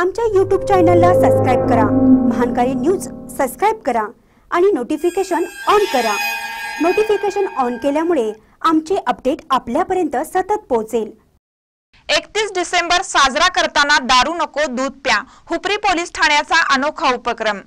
आमच्या यूट्यूब चॅनलला सबस्क्राईब करा महानकारी न्यूज सबस्क्राईब करा आणि नोटिफिकेशन ऑन करा नोटिफिकेशन ऑन केल्यामुळे आमचे अपडेट आपल्यापर्यंत सतत पोहोचेल एकतीस डिसेंबर साजरा करताना दारू नको दूध प्या हुपरी पोलीस ठाण्याचा अनोखा उपक्रम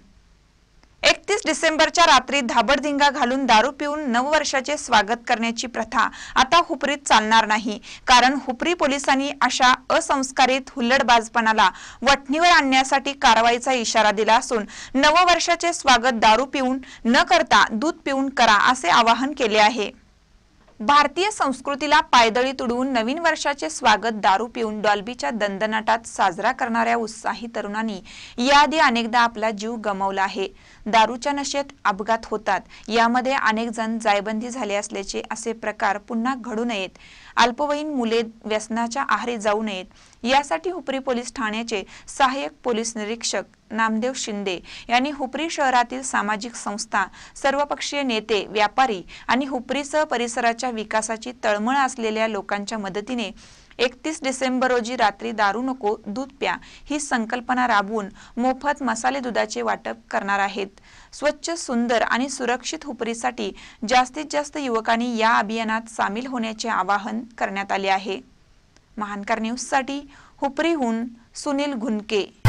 एकतीस डिसेंबरच्या रात्री धाबडधिंगा घालून दारू पिऊन नव वर्षाचे स्वागत करण्याची प्रथा आता हुपरीत चालणार नाही कारण हुपरी पोलिसांनी अशा असंस्कारित हुल्लडबाजपणाला वठणीवर आणण्यासाठी कारवाईचा इशारा दिला असून नववर्षाचे स्वागत दारू पिऊन न करता दूध पिऊन करा असे आवाहन केले आहे भारतीय संस्कृतीला पायदळी तुडवून नवीन वर्षाचे स्वागत दारू पिऊन डॉल्बीच्या दंदनाटात साजरा करणाऱ्या उत्साही तरुणांनी याआधी अनेकदा आपला जीव गमावला आहे दारूच्या नशेत अपघात होतात यामध्ये अनेक जण जायबंदी झाले असल्याचे असे प्रकार पुन्हा घडू नयेत अल्पवयीन मुले व्यसनाच्या आहारी जाऊ नयेत यासाठी हुपरी पोलीस ठाण्याचे सहाय्यक पोलीस निरीक्षक नामदेव शिंदे यांनी हुपरी शहरातील सामाजिक संस्था सर्वपक्षीय नेते व्यापारी आणि हुपरीसह परिसराच्या विकासाची तळमळ असलेल्या लोकांच्या मदतीने एकतीस डिसेंबर रोजी रात्री दारू नको दूध प्या ही संकल्पना राबवून मोफत मसाले दुधाचे वाटप करणार आहेत स्वच्छ सुंदर आणि सुरक्षित हुपरीसाठी जास्तीत जास्त युवकांनी या अभियानात सामील होण्याचे आवाहन करण्यात आले आहे महानकर न्यूजसाठी हुपरीहून सुनील घुनके